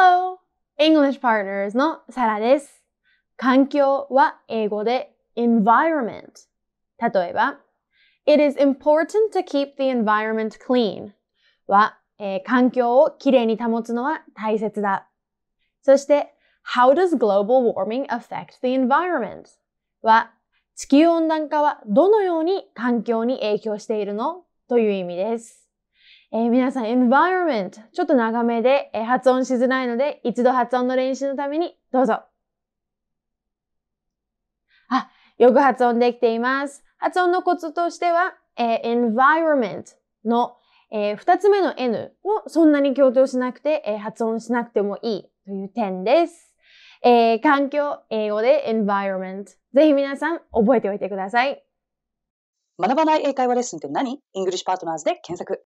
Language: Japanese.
Hello! English Partners のサラです。環境は英語で environment。例えば、It is important to keep the environment clean は、えー、環境をきれいに保つのは大切だ。そして、How does global warming affect the environment? は、地球温暖化はどのように環境に影響しているのという意味です。えー、皆さん、environment ちょっと長めで、えー、発音しづらいので、一度発音の練習のためにどうぞ。あ、よく発音できています。発音のコツとしては、えー、environment の、え二、ー、つ目の N をそんなに強調しなくて、えー、発音しなくてもいいという点です。えー、環境、英語で environment。ぜひ皆さん覚えておいてください。学ばない英会話レッスンって何イングリッシュパートナーズで検索。